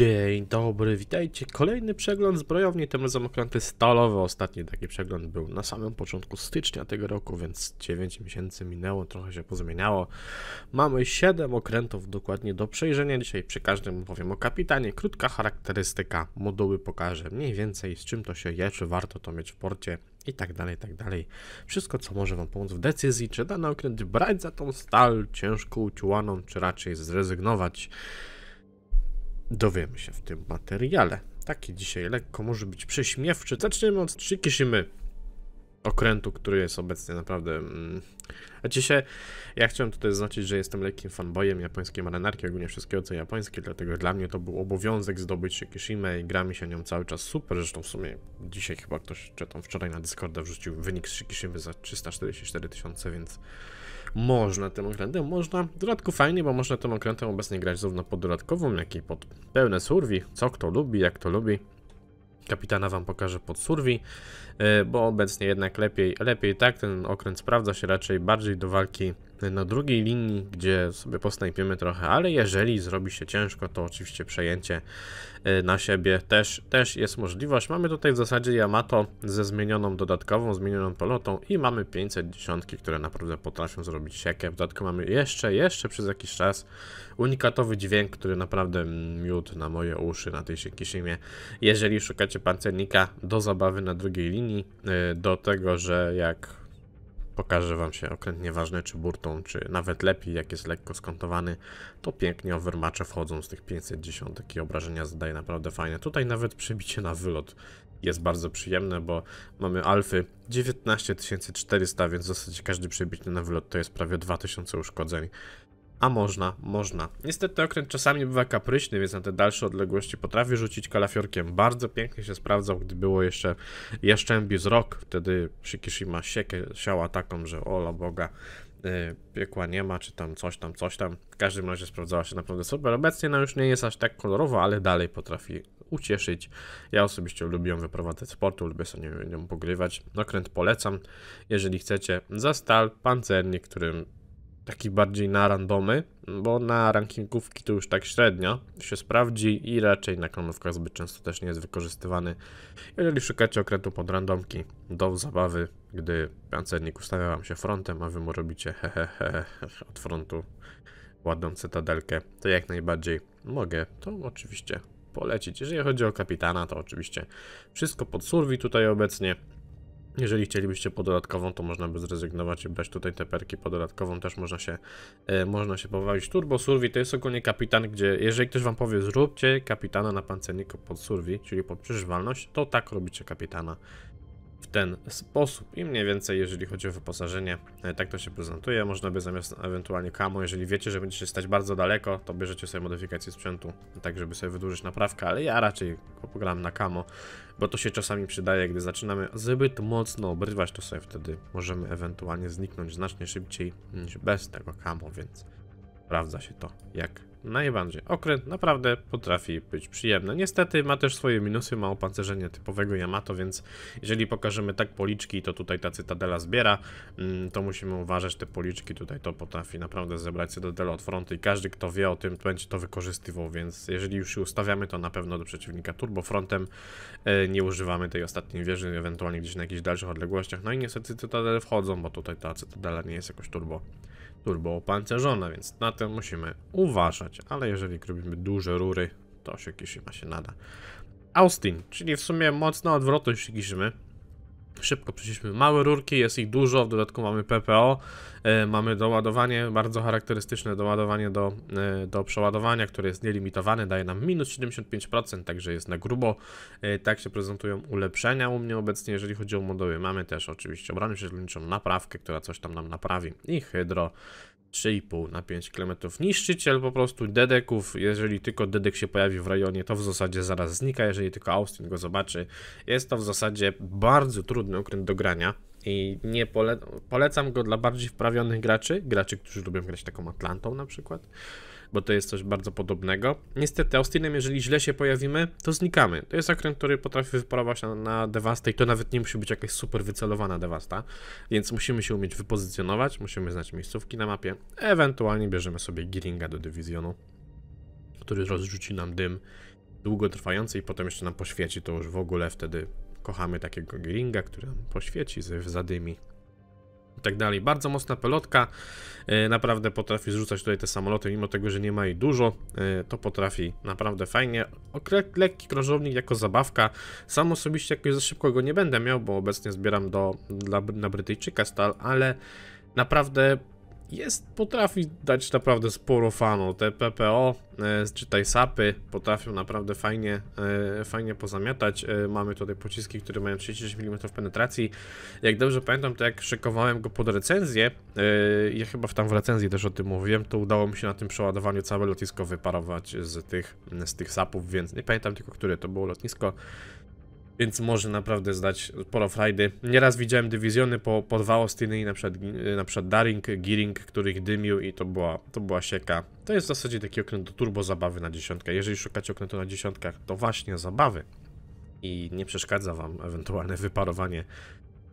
Dzień dobry, witajcie. Kolejny przegląd zbrojowni, tym razem okręty stalowe. Ostatni taki przegląd był na samym początku stycznia tego roku, więc 9 miesięcy minęło, trochę się pozmieniało. Mamy 7 okrętów dokładnie do przejrzenia. Dzisiaj przy każdym powiem o kapitanie. Krótka charakterystyka moduły pokażę mniej więcej z czym to się je, czy warto to mieć w porcie i tak dalej, tak dalej. Wszystko, co może Wam pomóc w decyzji, czy dany okręt brać za tą stal ciężką, ciułaną, czy raczej zrezygnować dowiemy się w tym materiale. Taki dzisiaj lekko może być prześmiewczy. Zaczniemy od Shikishimy okrętu, który jest obecnie naprawdę... Mm, a dzisiaj ja chciałem tutaj zaznaczyć, że jestem lekkim fanboyem japońskiej marynarki, ogólnie wszystkiego co japońskie, dlatego dla mnie to był obowiązek zdobyć Shikishimę i gra mi się nią cały czas super, zresztą w sumie dzisiaj chyba ktoś, czy tam wczoraj na Discorda wrzucił wynik z Shikishimy za 344 tysiące, więc można tym okrętem, można, w dodatku fajnie, bo można tym okrętem obecnie grać zarówno pod dodatkową, jak i pod pełne survi, co kto lubi, jak to lubi. Kapitana wam pokażę pod survi, e, bo obecnie jednak lepiej, lepiej tak, ten okręt sprawdza się raczej bardziej do walki na drugiej linii, gdzie sobie posnajpiemy trochę, ale jeżeli zrobi się ciężko, to oczywiście przejęcie y, na siebie też, też jest możliwość. Mamy tutaj w zasadzie Yamato ze zmienioną dodatkową, zmienioną polotą i mamy 510, które naprawdę potrafią zrobić siekę. W dodatku mamy jeszcze, jeszcze przez jakiś czas unikatowy dźwięk, który naprawdę miód na moje uszy na tej Shikishimie. Jeżeli szukacie pancernika do zabawy na drugiej linii, y, do tego, że jak pokaże Wam się okręt nieważny czy burtą, czy nawet lepiej jak jest lekko skontowany, to pięknie overmatche wchodzą z tych 510 i obrażenia zadaje naprawdę fajne. Tutaj nawet przebicie na wylot jest bardzo przyjemne, bo mamy alfy 19400, więc w zasadzie każdy przebicie na wylot to jest prawie 2000 uszkodzeń. A można, można. Niestety okręt czasami bywa kapryśny, więc na te dalsze odległości potrafi rzucić kalafiorkiem. Bardzo pięknie się sprawdzał, gdy było jeszcze jaszczębi rok. Wtedy Shikishima siekę siała taką, że ola boga, y, piekła nie ma, czy tam coś tam, coś tam. W każdym razie sprawdzała się naprawdę super. Obecnie no już nie jest aż tak kolorowa, ale dalej potrafi ucieszyć. Ja osobiście lubię ją wyprowadzać z portu, lubię sobie nią pogrywać. Okręt polecam, jeżeli chcecie, za stal pancernik, którym taki bardziej na randomy, bo na rankingówki to już tak średnio się sprawdzi i raczej na klonówkach zbyt często też nie jest wykorzystywany. Jeżeli szukacie okrętu pod randomki do zabawy, gdy pancernik ustawia wam się frontem, a wy mu robicie hehehe od frontu ładną cytadelkę, to jak najbardziej mogę to oczywiście polecić. Jeżeli chodzi o kapitana, to oczywiście wszystko pod tutaj obecnie jeżeli chcielibyście pododatkową, to można by zrezygnować i brać tutaj te perki pododatkową, też można się, e, można się pobawić. Turbo Survi to jest ogólnie kapitan, gdzie jeżeli ktoś wam powie zróbcie kapitana na pancerniku pod Survi, czyli pod przeżywalność, to tak robicie kapitana w ten sposób. I mniej więcej, jeżeli chodzi o wyposażenie, e, tak to się prezentuje. Można by zamiast ewentualnie kamo, jeżeli wiecie, że będziecie stać bardzo daleko, to bierzecie sobie modyfikację sprzętu, tak żeby sobie wydłużyć naprawkę, ale ja raczej pogram na kamo, bo to się czasami przydaje, gdy zaczynamy zbyt mocno obrywać, to sobie wtedy możemy ewentualnie zniknąć znacznie szybciej niż bez tego kamo, więc sprawdza się to jak najbardziej. Okręt naprawdę potrafi być przyjemny. Niestety ma też swoje minusy, ma opancerzenie typowego Yamato, więc jeżeli pokażemy tak policzki, to tutaj ta Cytadela zbiera, mm, to musimy uważać te policzki, tutaj to potrafi naprawdę zebrać Cytadelę od frontu i każdy, kto wie o tym, będzie to wykorzystywał, więc jeżeli już się ustawiamy, to na pewno do przeciwnika turbofrontem e, nie używamy tej ostatniej wieży, ewentualnie gdzieś na jakichś dalszych odległościach, no i niestety Cytadele wchodzą, bo tutaj ta Cytadela nie jest jakoś turbo turbo opancerzona, więc na to musimy uważać, ale jeżeli robimy duże rury, to się Kishima się nada. Austin, czyli w sumie mocno odwrotność Kishimy, szybko przeszliśmy małe rurki, jest ich dużo, w dodatku mamy PPO, e, mamy doładowanie, bardzo charakterystyczne doładowanie do, e, do przeładowania, które jest nielimitowane, daje nam minus 75%, także jest na grubo. E, tak się prezentują ulepszenia u mnie obecnie, jeżeli chodzi o moduły. Mamy też oczywiście obronę przeciwlotniczą, naprawkę, która coś tam nam naprawi i hydro, 3,5 na 5 km niszczyciel po prostu dedeków, jeżeli tylko dedek się pojawi w rejonie, to w zasadzie zaraz znika, jeżeli tylko Austin go zobaczy. Jest to w zasadzie bardzo trudny okręt do grania i nie pole polecam go dla bardziej wprawionych graczy, graczy, którzy lubią grać taką Atlantą na przykład bo to jest coś bardzo podobnego. Niestety Austinem, jeżeli źle się pojawimy, to znikamy. To jest okręt, który potrafi wyparować na, na i to nawet nie musi być jakaś super wycelowana devasta, więc musimy się umieć wypozycjonować, musimy znać miejscówki na mapie, ewentualnie bierzemy sobie Giringa do dywizjonu, który rozrzuci nam dym długotrwający i potem jeszcze nam poświeci, to już w ogóle wtedy kochamy takiego Giringa, który nam poświeci, zadymi i tak dalej. Bardzo mocna pelotka, e, naprawdę potrafi zrzucać tutaj te samoloty, mimo tego, że nie ma jej dużo, e, to potrafi naprawdę fajnie. Lekki krążownik jako zabawka, sam osobiście jakoś za szybko go nie będę miał, bo obecnie zbieram do, dla, na Brytyjczyka stal, ale naprawdę jest, potrafi dać naprawdę sporo fanu. Te PPO, e, czytaj sapy, potrafią naprawdę fajnie, e, fajnie pozamiatać. E, mamy tutaj pociski, które mają 36 mm penetracji. Jak dobrze pamiętam, to jak szykowałem go pod recenzję, ja chyba tam w recenzji też o tym mówiłem, to udało mi się na tym przeładowaniu całe lotnisko wyparować z tych, z tych sapów, więc nie pamiętam tylko, które to było lotnisko więc może naprawdę zdać sporo frajdy. Nieraz widziałem dywizjony po, po dwa Ostiny i na przykład, y, na przykład Daring, Gearing, których dymił i to była, to była sieka. To jest w zasadzie taki okręt turbo zabawy na dziesiątkę. Jeżeli szukacie okrętu na dziesiątkach, to właśnie zabawy i nie przeszkadza wam ewentualne wyparowanie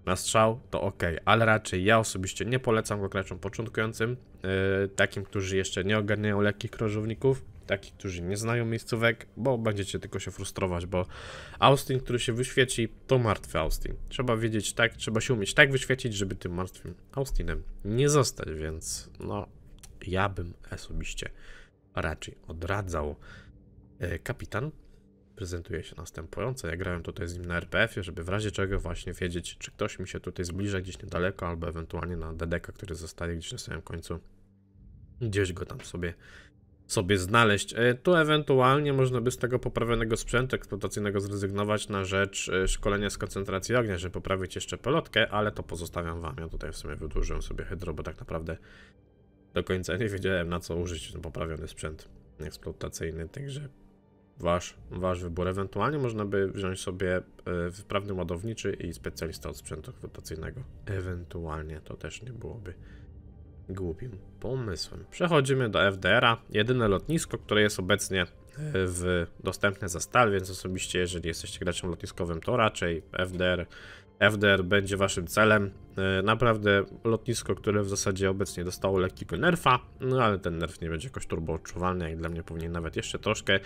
na strzał, to ok, ale raczej ja osobiście nie polecam go graczom początkującym, yy, takim, którzy jeszcze nie ogarniają lekkich krążowników, takich, którzy nie znają miejscówek, bo będziecie tylko się frustrować, bo Austin, który się wyświeci, to martwy Austin. Trzeba wiedzieć tak, trzeba się umieć tak wyświecić, żeby tym martwym Austinem nie zostać, więc no, ja bym osobiście raczej odradzał. E, kapitan prezentuje się następująco. Ja grałem tutaj z nim na RPF-ie, żeby w razie czego właśnie wiedzieć, czy ktoś mi się tutaj zbliża gdzieś niedaleko, albo ewentualnie na DDK, który zostaje gdzieś na samym końcu. Gdzieś go tam sobie sobie znaleźć. E, tu ewentualnie można by z tego poprawionego sprzętu eksploatacyjnego zrezygnować na rzecz e, szkolenia z koncentracji ognia, żeby poprawić jeszcze pelotkę, ale to pozostawiam wam. Ja tutaj w sumie wydłużyłem sobie hydro, bo tak naprawdę do końca nie wiedziałem na co użyć ten poprawiony sprzęt eksploatacyjny, także wasz, wasz wybór. Ewentualnie można by wziąć sobie e, wyprawny ładowniczy i specjalista od sprzętu eksploatacyjnego. Ewentualnie to też nie byłoby głupim pomysłem. Przechodzimy do FDR-a. Jedyne lotnisko, które jest obecnie e, w dostępne za stal, więc osobiście, jeżeli jesteście graczem lotniskowym, to raczej FDR, FDR będzie waszym celem. E, naprawdę lotnisko, które w zasadzie obecnie dostało lekkiego nerfa, no ale ten nerf nie będzie jakoś turbo odczuwalny, jak dla mnie powinien nawet jeszcze troszkę.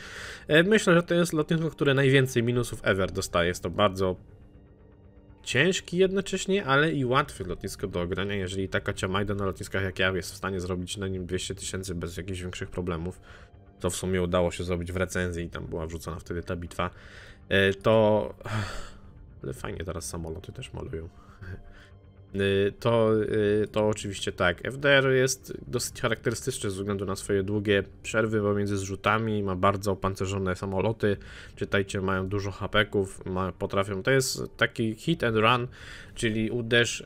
E, myślę, że to jest lotnisko, które najwięcej minusów ever dostaje. Jest to bardzo ciężki jednocześnie, ale i łatwy lotnisko do ogrania, jeżeli taka ciamajda na lotniskach jak ja jest w stanie zrobić na nim 200 tysięcy bez jakichś większych problemów, to w sumie udało się zrobić w recenzji i tam była wrzucona wtedy ta bitwa, e, to... Ale fajnie teraz samoloty też malują. Y, to, y, to oczywiście tak. FDR jest dosyć charakterystyczny ze względu na swoje długie przerwy pomiędzy zrzutami, ma bardzo opancerzone samoloty, czytajcie, mają dużo hapeków, potrafią, to jest taki hit and run, czyli uderz,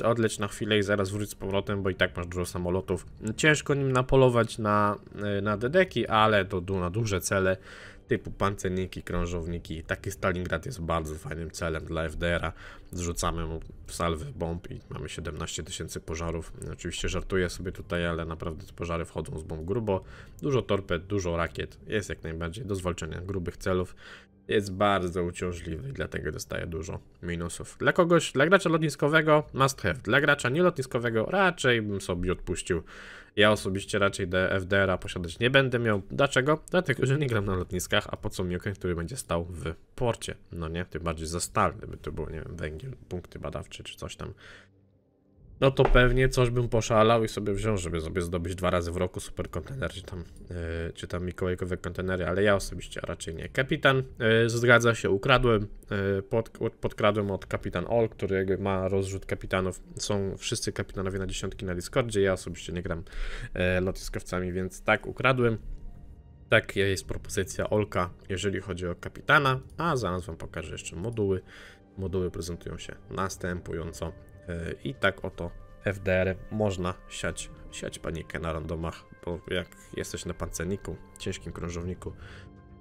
y, odleć na chwilę i zaraz wróć z powrotem, bo i tak masz dużo samolotów. Ciężko nim napolować na, na dedeki, ale to na duże cele typu pancerniki, krążowniki. Taki Stalingrad jest bardzo fajnym celem dla FDR-a. Zrzucamy mu salwy bomb i mamy 17 tysięcy pożarów. Oczywiście żartuję sobie tutaj, ale naprawdę pożary wchodzą z bomb grubo. Dużo torped, dużo rakiet. Jest jak najbardziej do zwalczenia grubych celów jest bardzo uciążliwy i dlatego dostaje dużo minusów. Dla kogoś, dla gracza lotniskowego must have, dla gracza nielotniskowego raczej bym sobie odpuścił. Ja osobiście raczej FDR-a posiadać nie będę miał. Dlaczego? Dlatego, że nie gram na lotniskach, a po co mi okręt, który będzie stał w porcie? No nie, tym bardziej za stal, gdyby to był, nie wiem, węgiel, punkty badawcze czy coś tam no to pewnie coś bym poszalał i sobie wziął, żeby sobie zdobyć dwa razy w roku super kontener, czy tam, yy, czy tam mikołajkowe kontenery, ale ja osobiście raczej nie. Kapitan, yy, zgadza się, ukradłem, yy, pod, podkradłem od Kapitan All, który jakby ma rozrzut kapitanów, są wszyscy kapitanowie na dziesiątki na Discordzie, ja osobiście nie gram yy, lotniskowcami, więc tak, ukradłem. Tak jest propozycja Olka, jeżeli chodzi o kapitana, a zaraz wam pokażę jeszcze moduły. Moduły prezentują się następująco. E, I tak oto FDR można siać, siać panikę na randomach, bo jak jesteś na pancerniku, ciężkim krążowniku,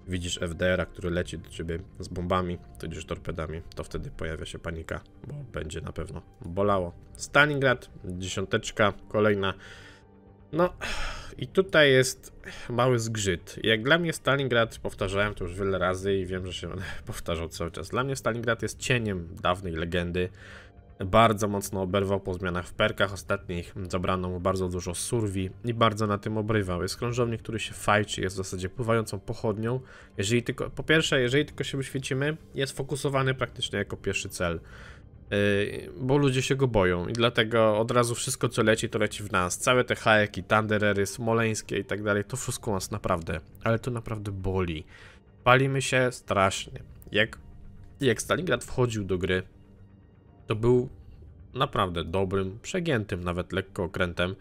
widzisz FDR-a, który leci do ciebie z bombami, tudzież torpedami, to wtedy pojawia się panika, bo będzie na pewno bolało. Stalingrad, dziesiąteczka, kolejna. No i tutaj jest mały zgrzyt. Jak dla mnie Stalingrad, powtarzałem to już wiele razy i wiem, że się powtarzał cały czas. Dla mnie Stalingrad jest cieniem dawnej legendy bardzo mocno oberwał po zmianach w perkach ostatnich, zabrano mu bardzo dużo surwi i bardzo na tym obrywał. Jest krążownik, który się fajczy, jest w zasadzie pływającą pochodnią. Jeżeli tylko, po pierwsze, jeżeli tylko się wyświecimy, jest fokusowany praktycznie jako pierwszy cel. Yy, bo ludzie się go boją i dlatego od razu wszystko co leci to leci w nas. Całe te hajeki, Thunderery, Smoleńskie i tak dalej, to wszystko nas naprawdę, ale to naprawdę boli. Palimy się strasznie. Jak, jak Stalingrad wchodził do gry, to był naprawdę dobrym, przegiętym nawet lekko okrętem.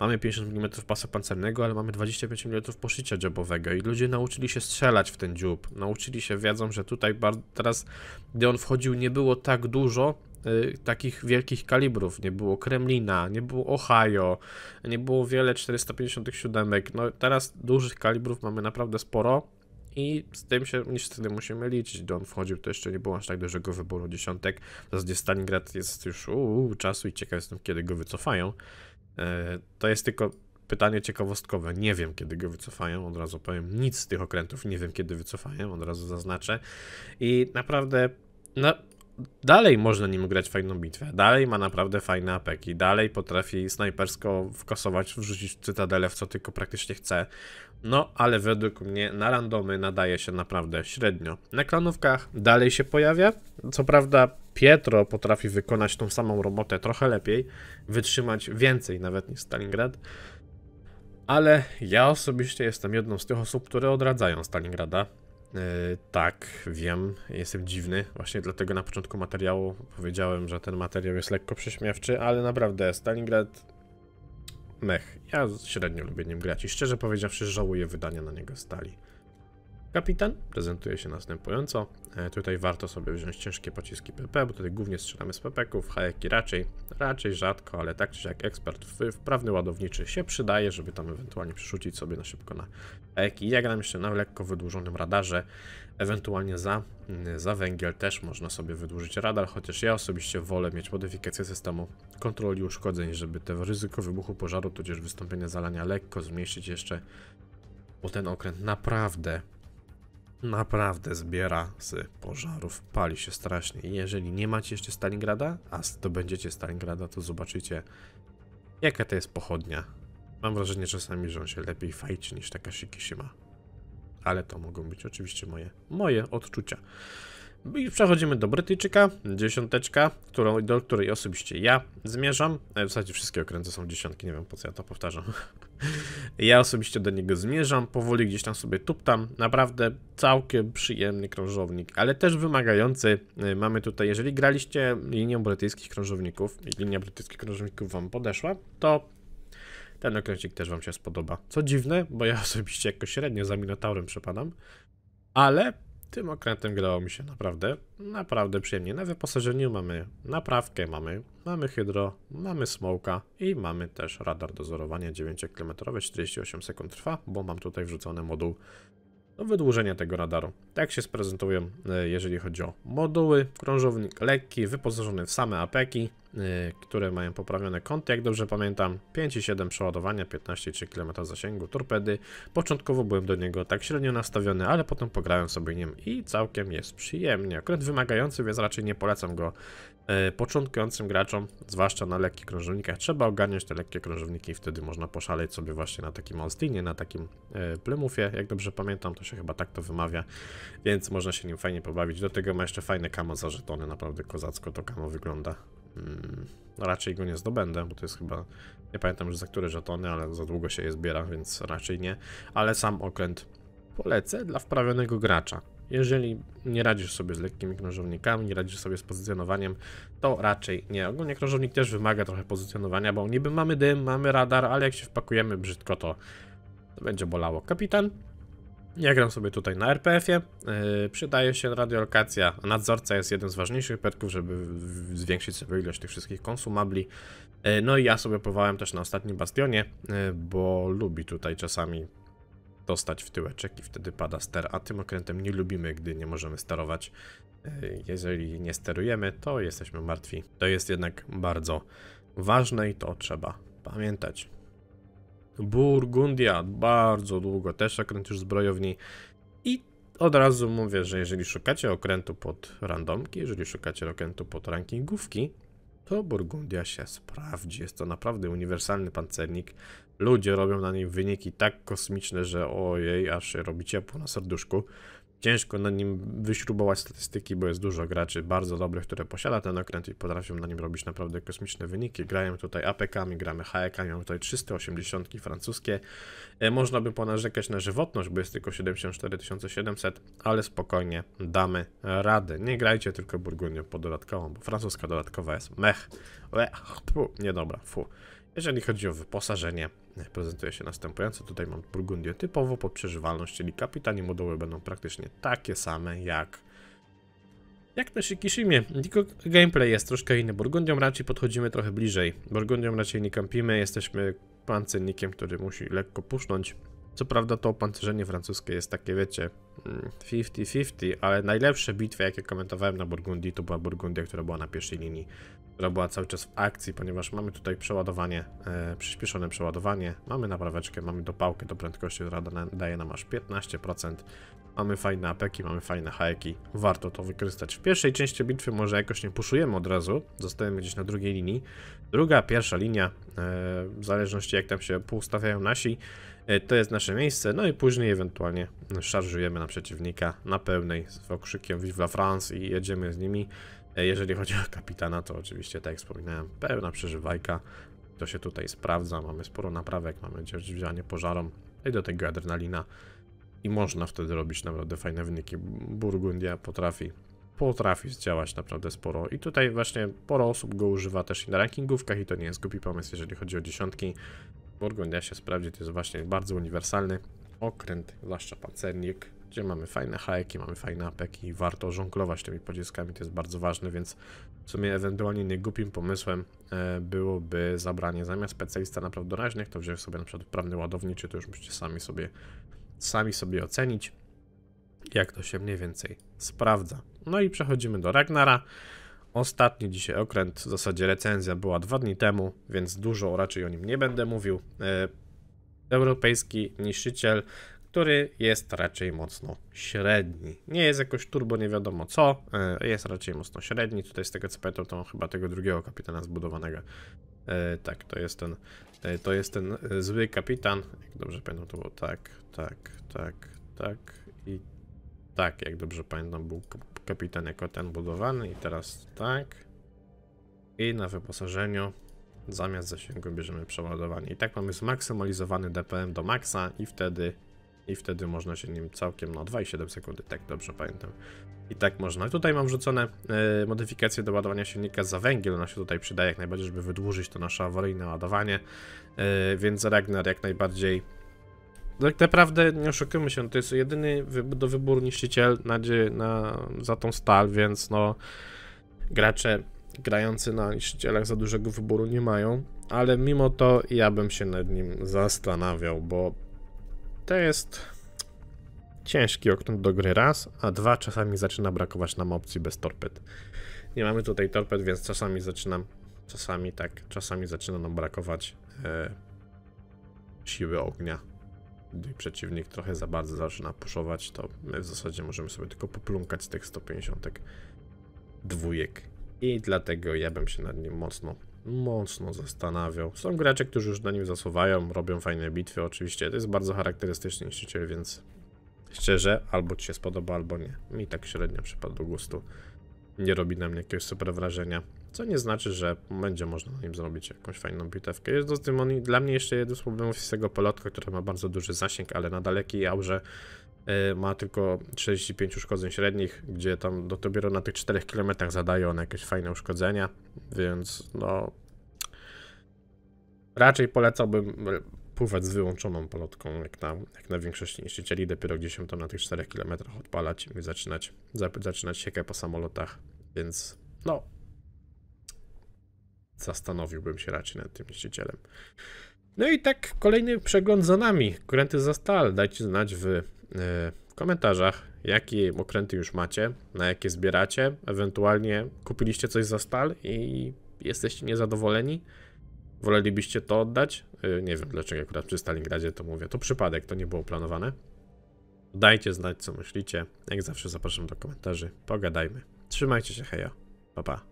Mamy 50 mm pasa pancernego, ale mamy 25 mm poszycia dziobowego i ludzie nauczyli się strzelać w ten dziób. Nauczyli się, wiedzą, że tutaj teraz, gdy on wchodził, nie było tak dużo y, takich wielkich kalibrów. Nie było Kremlina, nie było Ohio, nie było wiele 457. No teraz dużych kalibrów mamy naprawdę sporo i z tym się niestety musimy liczyć. Don wchodził, to jeszcze nie było aż tak dużego wyboru dziesiątek. W zasadzie Stalingrad jest już u czasu i ciekaw jestem, kiedy go wycofają. E, to jest tylko pytanie ciekawostkowe. Nie wiem, kiedy go wycofają, od razu powiem. Nic z tych okrętów nie wiem, kiedy wycofają, od razu zaznaczę. I naprawdę, no, dalej można nim grać fajną bitwę, dalej ma naprawdę fajne apeki, dalej potrafi snajpersko wkosować, wrzucić cytadelę w co tylko praktycznie chce. No, ale według mnie na randomy nadaje się naprawdę średnio. Na klanówkach dalej się pojawia. Co prawda Pietro potrafi wykonać tą samą robotę trochę lepiej, wytrzymać więcej nawet niż Stalingrad. Ale ja osobiście jestem jedną z tych osób, które odradzają Stalingrada. E, tak, wiem, jestem dziwny. Właśnie dlatego na początku materiału powiedziałem, że ten materiał jest lekko prześmiewczy, ale naprawdę Stalingrad mech. Ja średnio lubię nim grać i szczerze powiedziawszy żałuję wydania na niego stali. Kapitan prezentuje się następująco. E, tutaj warto sobie wziąć ciężkie pociski PP, bo tutaj głównie strzelamy z pepeków, hajeki raczej, raczej rzadko, ale tak czy jak ekspert wprawny ładowniczy się przydaje, żeby tam ewentualnie przerzucić sobie na szybko na hajeki. Ja gram jeszcze na lekko wydłużonym radarze, ewentualnie za, mm, za węgiel też można sobie wydłużyć radar, chociaż ja osobiście wolę mieć modyfikację systemu kontroli uszkodzeń, żeby te ryzyko wybuchu pożaru, tudzież wystąpienia zalania lekko zmniejszyć jeszcze, bo ten okręt naprawdę naprawdę zbiera z pożarów, pali się strasznie. jeżeli nie macie jeszcze Stalingrada, a zdobędziecie Stalingrada, to zobaczycie, jaka to jest pochodnia. Mam wrażenie czasami, że on się lepiej fajczy niż taka Shikishima. Ale to mogą być oczywiście moje, moje odczucia. I przechodzimy do Brytyjczyka, dziesiąteczka, którą, do której osobiście ja zmierzam. E, w zasadzie wszystkie okręty są dziesiątki, nie wiem po co ja to powtarzam. ja osobiście do niego zmierzam, powoli gdzieś tam sobie tuptam. Naprawdę całkiem przyjemny krążownik, ale też wymagający. E, mamy tutaj, jeżeli graliście linią brytyjskich krążowników i linia brytyjskich krążowników wam podeszła, to ten okręcik też wam się spodoba. Co dziwne, bo ja osobiście jako średnio za Minotaurem przepadam, ale tym okrętem grało mi się naprawdę, naprawdę przyjemnie. Na wyposażeniu mamy naprawkę, mamy, mamy hydro, mamy smołka i mamy też radar dozorowania 9 km, 48 sekund trwa, bo mam tutaj wrzucony moduł do wydłużenia tego radaru. Tak się sprezentują, e, jeżeli chodzi o moduły. Krążownik lekki, wyposażony w same apeki, e, które mają poprawione kąty, jak dobrze pamiętam, 5,7 przeładowania, 15,3 km zasięgu, torpedy. Początkowo byłem do niego tak średnio nastawiony, ale potem pograłem sobie nim i całkiem jest przyjemnie. akurat wymagający, więc raczej nie polecam go E, początkującym graczom, zwłaszcza na lekkich krążownikach, trzeba ogarniać te lekkie krążowniki i wtedy można poszaleć sobie właśnie na takim Austinie, na takim e, Plymouthie, jak dobrze pamiętam, to się chyba tak to wymawia, więc można się nim fajnie pobawić. Do tego ma jeszcze fajne kamo za żetony, naprawdę kozacko to kamo wygląda. Hmm, raczej go nie zdobędę, bo to jest chyba, nie pamiętam już za które żetony, ale za długo się je zbiera, więc raczej nie, ale sam okręt polecę dla wprawionego gracza. Jeżeli nie radzisz sobie z lekkimi krążownikami, nie radzisz sobie z pozycjonowaniem, to raczej nie. Ogólnie krążownik też wymaga trochę pozycjonowania, bo niby mamy dym, mamy radar, ale jak się wpakujemy brzydko, to, to będzie bolało. Kapitan, ja gram sobie tutaj na RPF-ie, yy, przydaje się radiolokacja, nadzorca jest jeden z ważniejszych perków, żeby zwiększyć sobie ilość tych wszystkich konsumabli. Yy, no i ja sobie próbowałem też na ostatnim bastionie, yy, bo lubi tutaj czasami dostać w tyłeczek i wtedy pada ster, a tym okrętem nie lubimy, gdy nie możemy sterować. E, jeżeli nie sterujemy, to jesteśmy martwi. To jest jednak bardzo ważne i to trzeba pamiętać. Burgundia, bardzo długo też okręt już zbrojowni i od razu mówię, że jeżeli szukacie okrętu pod randomki, jeżeli szukacie okrętu pod rankingówki, to Burgundia się sprawdzi. Jest to naprawdę uniwersalny pancernik. Ludzie robią na nim wyniki tak kosmiczne, że ojej, aż się robi ciepło na serduszku ciężko na nim wyśrubować statystyki, bo jest dużo graczy bardzo dobrych, które posiada ten okręt i potrafią na nim robić naprawdę kosmiczne wyniki. Grają tutaj APK-ami, gramy HEK-ami, mamy tutaj 380 francuskie. E, można by ponarzekać na żywotność, bo jest tylko 74 700, ale spokojnie damy radę. Nie grajcie tylko Burgundią pododatkową, bo francuska dodatkowa jest mech. Ech, pfu, niedobra, fu. Jeżeli chodzi o wyposażenie, prezentuje się następująco. Tutaj mam Burgundię typowo pod przeżywalność, czyli kapitanie moduły będą praktycznie takie same jak jak na Shikishimie, tylko gameplay jest troszkę inny. Burgundią raczej podchodzimy trochę bliżej. Burgundią raczej nie kampimy, jesteśmy pancernikiem, który musi lekko pusznąć. Co prawda to opancerzenie francuskie jest takie, wiecie, 50-50, mm, ale najlepsze bitwy, jakie komentowałem na Burgundii, to była Burgundia, która była na pierwszej linii która była cały czas w akcji, ponieważ mamy tutaj przeładowanie, e, przyspieszone przeładowanie, mamy napraweczkę, mamy dopałkę do prędkości, która daje nam aż 15%, mamy fajne apeki, mamy fajne hajki, warto to wykorzystać. W pierwszej części bitwy może jakoś nie puszujemy od razu, zostajemy gdzieś na drugiej linii. Druga, pierwsza linia, e, w zależności jak tam się poustawiają nasi, e, to jest nasze miejsce, no i później ewentualnie szarżujemy na przeciwnika na pełnej z okrzykiem Vive la France i jedziemy z nimi E, jeżeli chodzi o kapitana, to oczywiście, tak jak wspominałem, pełna przeżywajka. To się tutaj sprawdza, mamy sporo naprawek, mamy działanie pożarom no i do tego adrenalina. I można wtedy robić naprawdę fajne wyniki. Burgundia potrafi potrafi zdziałać naprawdę sporo i tutaj właśnie sporo osób go używa też i na rankingówkach i to nie jest głupi pomysł, jeżeli chodzi o dziesiątki. Burgundia się sprawdzi, to jest właśnie bardzo uniwersalny okręt, zwłaszcza pancernik, gdzie mamy fajne hajki, mamy fajne apeki. Warto żonklować tymi podzieskami, to jest bardzo ważne, więc w sumie ewentualnie niegłupim pomysłem e, byłoby zabranie zamiast specjalista napraw doraźnych, to wziąć sobie na przykład prawny ładownik, czy to już musicie sami sobie, sami sobie ocenić, jak to się mniej więcej sprawdza. No i przechodzimy do Ragnara. Ostatni dzisiaj okręt, w zasadzie recenzja była dwa dni temu, więc dużo raczej o nim nie będę mówił. E, europejski niszczyciel który jest raczej mocno średni. Nie jest jakoś turbo nie wiadomo co, e, jest raczej mocno średni. Tutaj z tego co pamiętam, to chyba tego drugiego kapitana zbudowanego. E, tak, to jest ten, e, to jest ten zły kapitan. Jak dobrze pamiętam, to było tak, tak, tak, tak i tak, jak dobrze pamiętam, był kapitan jako ten budowany i teraz tak. I na wyposażeniu zamiast zasięgu bierzemy przeładowanie. I tak mamy zmaksymalizowany DPM do maksa i wtedy i wtedy można się nim całkiem, no 2,7 sekundy, tak dobrze pamiętam. I tak można. Tutaj mam wrzucone y, modyfikacje do ładowania silnika za węgiel, ona się tutaj przydaje jak najbardziej, żeby wydłużyć to nasze awaryjne ładowanie, y, więc Ragnar jak najbardziej no tak naprawdę nie oszukujmy się, to jest jedyny do wyboru niszczyciel na, na, za tą stal, więc no gracze grający na niszczycielach za dużego wyboru nie mają, ale mimo to ja bym się nad nim zastanawiał, bo to jest ciężki okrąg do gry raz, a dwa czasami zaczyna brakować nam opcji bez torped. Nie mamy tutaj torped, więc czasami zaczynam, czasami tak, czasami zaczyna nam brakować e, siły ognia. Gdy przeciwnik trochę za bardzo zaczyna puszować, to my w zasadzie możemy sobie tylko poplunkać z tych 150 dwójek. I dlatego ja bym się nad nim mocno mocno zastanawiał. Są gracze, którzy już na nim zasuwają, robią fajne bitwy oczywiście. To jest bardzo charakterystyczny niszczyciel, więc szczerze, albo ci się spodoba, albo nie. Mi tak średnio przypadł do gustu. Nie robi na mnie jakiegoś super wrażenia. Co nie znaczy, że będzie można na nim zrobić jakąś fajną bitewkę. Jest do tym on, dla mnie jeszcze jeden z problemów jest tego polotka, która ma bardzo duży zasięg, ale na dalekiej aurze E, ma tylko 35 uszkodzeń średnich, gdzie tam do, dopiero na tych 4 km zadaje on jakieś fajne uszkodzenia, więc no raczej polecałbym pływać z wyłączoną polotką, jak na, jak na większość niszczycieli, dopiero gdzieś się to na tych 4 km odpalać i zaczynać, zaczynać siekę po samolotach, więc no zastanowiłbym się raczej nad tym niszczycielem. No i tak kolejny przegląd za nami. Kręty za stal. Dajcie znać w w komentarzach, jakie okręty już macie, na jakie zbieracie, ewentualnie kupiliście coś za stal i jesteście niezadowoleni, wolelibyście to oddać. Y, nie wiem dlaczego akurat przy Stalingradzie to mówię, to przypadek, to nie było planowane. Dajcie znać co myślicie, jak zawsze zapraszam do komentarzy, pogadajmy. Trzymajcie się, heja, pa pa.